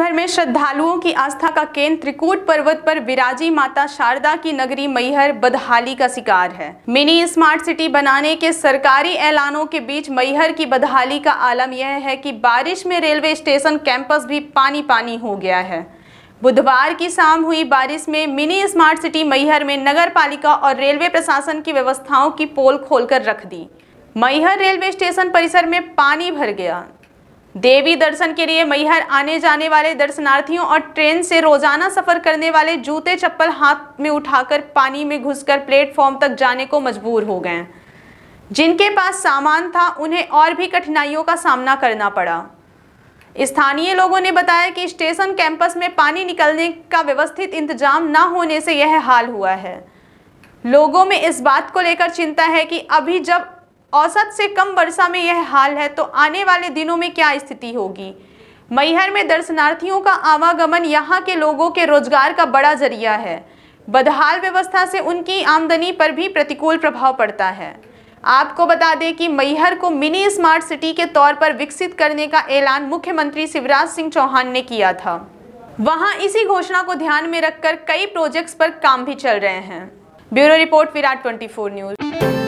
भर में श्रद्धालुओं की आस्था का केंद्र त्रिकूट पर्वत पर विराजी माता शारदा की नगरी मैहर बदहाली का शिकार है मिनी स्मार्ट सिटी बनाने के सरकारी ऐलानों के बीच मैहर की बदहाली का आलम यह है कि बारिश में रेलवे स्टेशन कैंपस भी पानी पानी हो गया है बुधवार की शाम हुई बारिश में मिनी स्मार्ट सिटी मैहर में नगर और रेलवे प्रशासन की व्यवस्थाओं की पोल खोल रख दी मैहर रेलवे स्टेशन परिसर में पानी भर गया देवी दर्शन के लिए मैहर आने जाने वाले दर्शनार्थियों और ट्रेन से रोजाना सफर करने वाले जूते चप्पल हाथ में उठाकर पानी में घुसकर प्लेटफॉर्म तक जाने को मजबूर हो गए जिनके पास सामान था उन्हें और भी कठिनाइयों का सामना करना पड़ा स्थानीय लोगों ने बताया कि स्टेशन कैंपस में पानी निकलने का व्यवस्थित इंतजाम न होने से यह हाल हुआ है लोगों में इस बात को लेकर चिंता है कि अभी जब औसत से कम वर्षा में यह हाल है तो आने वाले दिनों में क्या स्थिति होगी मैहर में दर्शनार्थियों का आवागमन यहाँ के लोगों के रोजगार का बड़ा जरिया है बदहाल व्यवस्था से उनकी आमदनी पर भी प्रतिकूल प्रभाव पड़ता है आपको बता दें कि मैहर को मिनी स्मार्ट सिटी के तौर पर विकसित करने का ऐलान मुख्यमंत्री शिवराज सिंह चौहान ने किया था वहां इसी घोषणा को ध्यान में रखकर कई प्रोजेक्ट्स पर काम भी चल रहे हैं ब्यूरो रिपोर्ट विराट 24 न्यूज़